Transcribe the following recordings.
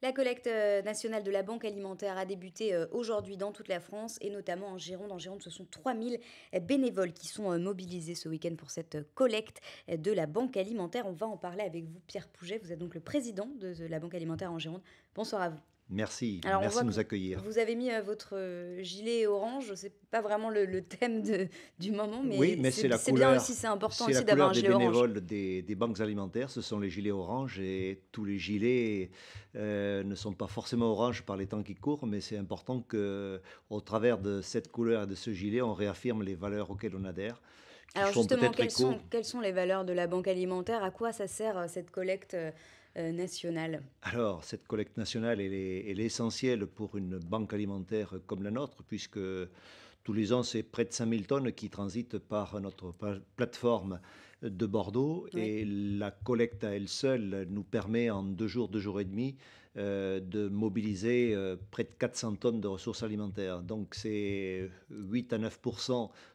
La collecte euh, nationale de la Banque alimentaire a débuté euh, aujourd'hui dans toute la France et notamment en Gironde. En Gironde, ce sont 3000 euh, bénévoles qui sont mobilisés ce week-end pour cette collecte de la Banque alimentaire. On va en parler avec vous, Pierre Pouget. Vous êtes donc le président de la Banque alimentaire en Gironde. Bonsoir à vous. Merci, merci de nous accueillir. Vous avez mis euh, votre euh, gilet orange, n'est pas vraiment le, thème de, du moment, mais, oui, mais c'est, bien aussi, c'est important aussi d'avoir un gilet orange. C'est la couleur des bénévoles des, banques alimentaires, ce sont les gilets orange et tous les gilets euh, ne sont pas forcément orange par les temps qui courent, mais c'est important que, au travers de cette couleur et de ce gilet, on réaffirme les valeurs auxquelles on adhère. Alors justement, quelles sont, quelles sont, les valeurs de la banque alimentaire À quoi ça sert cette collecte euh, nationale Alors, cette collecte nationale, est, l'essentiel essentielle pour une banque alimentaire comme la nôtre, puisque tous les ans, c'est près de 5000 tonnes qui transitent par notre plateforme de Bordeaux. Et la collecte à elle seule nous permet en deux jours, deux jours et demi, euh, de mobiliser euh, près de 400 tonnes de ressources alimentaires. Donc c'est 8 à 9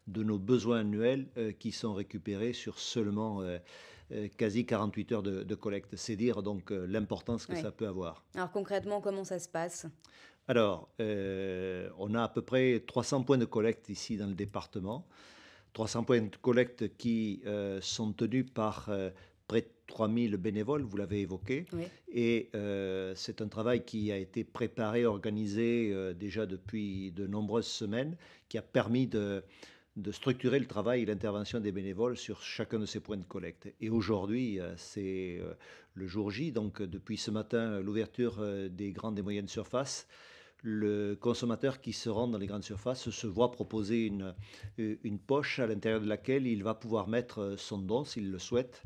de nos besoins annuels qui sont récupérés sur seulement euh, quasi 48 heures de, collecte. C'est dire donc euh, l'importance que ça peut avoir. Alors concrètement, comment ça se passe Alors, euh, on a à peu près 300 points de collecte ici dans le département. 300 points de collecte qui sont tenus par près de 3000 bénévoles, vous l'avez évoqué. Et c'est un travail qui a été préparé, organisé déjà depuis de nombreuses semaines, qui a permis de, de structurer le travail et l'intervention des bénévoles sur chacun de ces points de collecte. Et aujourd'hui, euh, c'est euh, le jour J, donc euh, depuis ce matin, l'ouverture des grandes et moyennes surfaces. Le consommateur qui se rend dans les grandes surfaces se voit proposer une, une poche à l'intérieur de laquelle il va pouvoir mettre son don s'il le souhaite.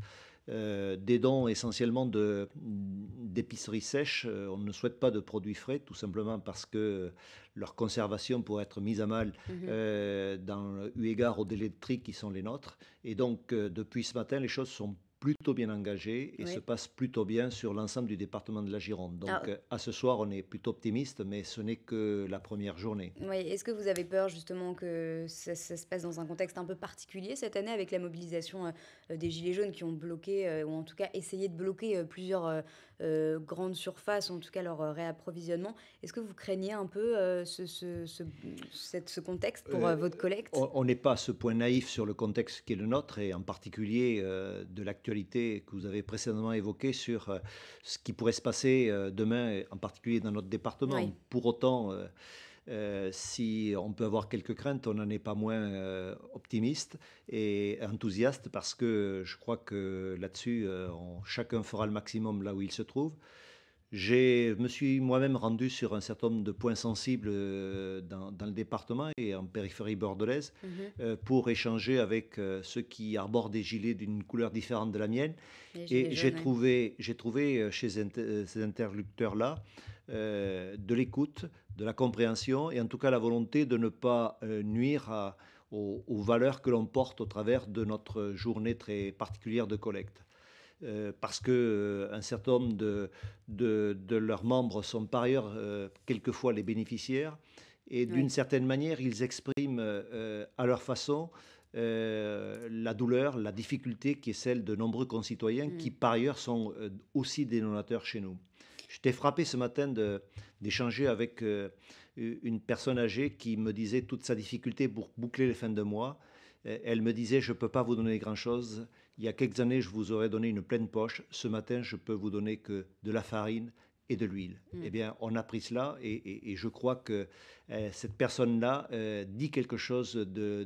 Euh, des dons essentiellement de, d'épiceries sèches. Euh, on ne souhaite pas de produits frais, tout simplement parce que leur conservation pourrait être mise à mal mhm. euh, dans, eu égard aux délais qui sont les nôtres. Et donc, depuis ce matin, les choses sont plutôt bien engagé et se passe plutôt bien sur l'ensemble du département de la Gironde. Donc ah. euh, à ce soir, on est plutôt optimiste, mais ce n'est que la première journée. Oui. Est-ce que vous avez peur justement que ça, se passe dans un contexte un peu particulier cette année avec la mobilisation euh, euh, des Gilets jaunes qui ont bloqué, ou en tout cas essayé de bloquer plusieurs euh, grande grandes surfaces, en tout cas leur euh, réapprovisionnement. Est-ce que vous craignez un peu euh, ce, ce, contexte pour votre collecte On n'est pas à ce point naïf sur le contexte qui est le nôtre et en particulier de l'actualité que vous avez précédemment évoquée sur ce qui pourrait se passer demain, en particulier dans notre département. Pour autant, euh, si on peut avoir quelques craintes, on n'en est pas moins euh, optimiste et enthousiaste parce que je crois que là-dessus, euh, chacun fera le maximum là où il se trouve. Je me suis moi-même rendu sur un certain nombre de points sensibles dans, le département et en périphérie bordelaise mhm. pour échanger avec ceux qui arborent des gilets d'une couleur différente de la mienne. Et j'ai trouvé, trouvé chez ces interlocuteurs-là de l'écoute, de la compréhension et en tout cas la volonté de ne pas euh, nuire aux, valeurs que l'on porte au travers de notre journée très particulière de collecte. Euh, parce qu'un euh, certain nombre de, de, leurs membres sont par ailleurs quelquefois les bénéficiaires et d'une certaine manière ils expriment à leur façon la douleur, la difficulté qui est celle de nombreux concitoyens mm. qui par ailleurs sont aussi des donateurs chez nous. J'étais frappé ce matin d'échanger avec euh, une personne âgée qui me disait toute sa difficulté pour boucler les fins de mois. Euh, elle me disait, je ne peux pas vous donner grand-chose. Il y a quelques années, je vous aurais donné une pleine poche. Ce matin, je peux vous donner que de la farine, et de l'huile. Mm. Eh bien, on a pris cela et, je crois que euh, cette personne-là euh, dit quelque chose de,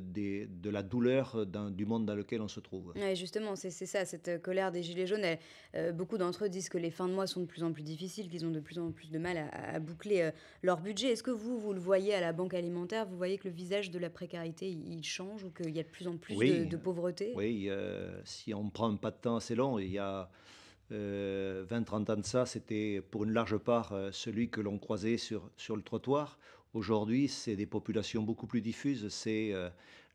la douleur du monde dans lequel on se trouve. Ouais, justement, c'est ça, cette euh, colère des Gilets jaunes. beaucoup d'entre eux disent que les fins de mois sont de plus en plus difficiles, qu'ils ont de plus en plus de mal à, boucler leur budget. Est-ce que vous, vous le voyez à la banque alimentaire Vous voyez que le visage de la précarité, il, change ou qu'il y a de plus en plus de, pauvreté Oui, si on prend pas de temps c'est long, il y a euh, 20-30 ans de ça, c'était pour une large part euh, celui que l'on croisait sur, sur le trottoir. Aujourd'hui, c'est des populations beaucoup plus diffuses. C'est euh,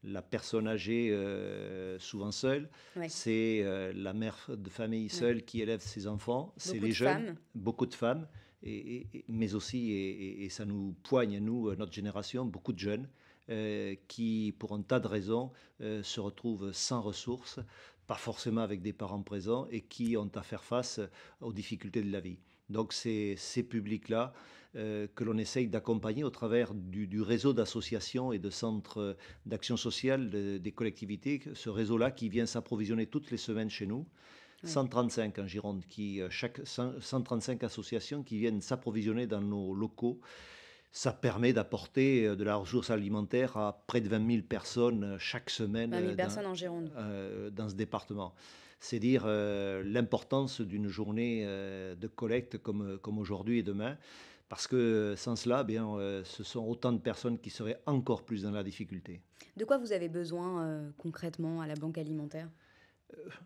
la personne âgée, euh, souvent seule. C'est la mère de famille seule qui élève ses enfants. C'est les jeunes, femmes. beaucoup de femmes. Et, mais aussi, et, et, ça nous poigne, nous, notre génération, beaucoup de jeunes euh, qui, pour un tas de raisons, euh, se retrouvent sans ressources, pas forcément avec des parents présents, et qui ont à faire face aux difficultés de la vie. Donc c'est ces publics-là euh, que l'on essaye d'accompagner au travers du, réseau d'associations et de centres d'action sociale des collectivités, ce réseau-là qui vient s'approvisionner toutes les semaines chez nous. 135 en Gironde, qui, chaque 135 associations qui viennent s'approvisionner dans nos locaux ça permet d'apporter euh, de la ressource alimentaire à près de 20 000 personnes euh, chaque semaine 20 euh, personnes en dans ce département. C'est dire l'importance d'une journée de collecte comme, comme aujourd'hui et demain, parce que sans cela, eh bien, ce sont autant de personnes qui seraient encore plus dans la difficulté. De quoi vous avez besoin concrètement à la banque alimentaire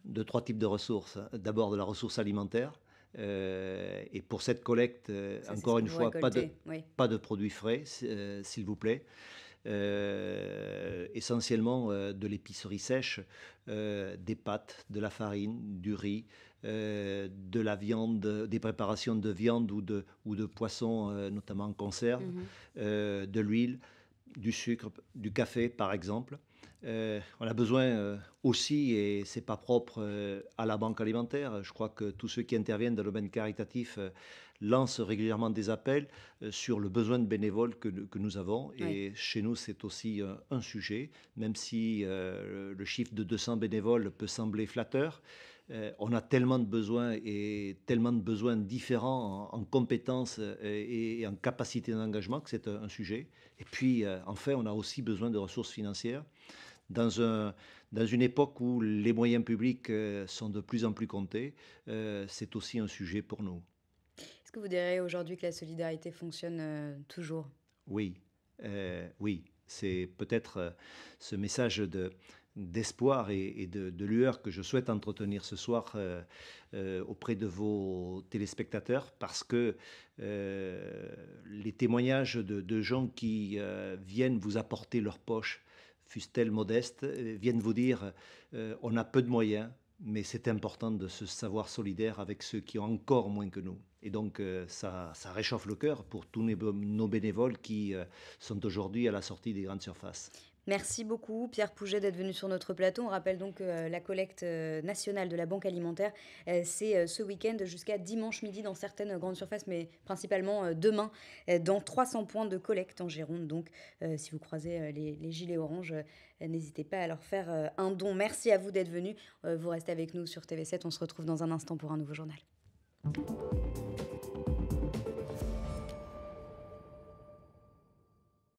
De trois types de ressources. D'abord de la ressource alimentaire euh, et pour cette collecte, euh, encore une fois, pas de, produits frais, euh, s'il vous plaît. essentiellement de l'épicerie sèche, des pâtes, de la farine, du riz, de la viande, des préparations de viande ou de, poisson, notamment en conserve, mhm. de l'huile du sucre, du café par exemple. Euh, on a besoin euh, aussi, et c'est pas propre euh, à la banque alimentaire, je crois que tous ceux qui interviennent dans le domaine caritatif lancent régulièrement des appels sur le besoin de bénévoles que, nous avons. Et chez nous, c'est aussi un sujet, même si le chiffre de 200 bénévoles peut sembler flatteur. Euh, on a tellement de besoins et tellement de besoins différents en, compétences euh, et, en capacités d'engagement que c'est un, sujet. Et puis, euh, fait, on a aussi besoin de ressources financières. Dans, un, dans, une époque où les moyens publics sont de plus en plus comptés, c'est aussi un sujet pour nous. Est-ce que vous direz aujourd'hui que la solidarité fonctionne toujours Oui, oui. C'est peut-être ce message de, d'espoir et, de, lueur que je souhaite entretenir ce soir euh, euh, auprès de vos téléspectateurs parce que euh, les témoignages de, gens qui viennent vous apporter leur poche, fussent-elles modestes, viennent vous dire on a peu de moyens, mais c'est important de se savoir solidaire avec ceux qui ont encore moins que nous. Et donc ça, ça réchauffe le cœur pour tous nos bénévoles qui sont aujourd'hui à la sortie des grandes surfaces. Merci beaucoup Pierre Pouget d'être venu sur notre plateau. On rappelle donc euh, la collecte euh, nationale de la Banque alimentaire, euh, c'est ce week-end jusqu'à dimanche midi dans certaines grandes surfaces, mais principalement demain dans 300 points de collecte en Gironde. Donc si vous croisez les, gilets orange, n'hésitez pas à leur faire un don. Merci à vous d'être venu. Vous restez avec nous sur TV7. On se retrouve dans un instant pour un nouveau journal.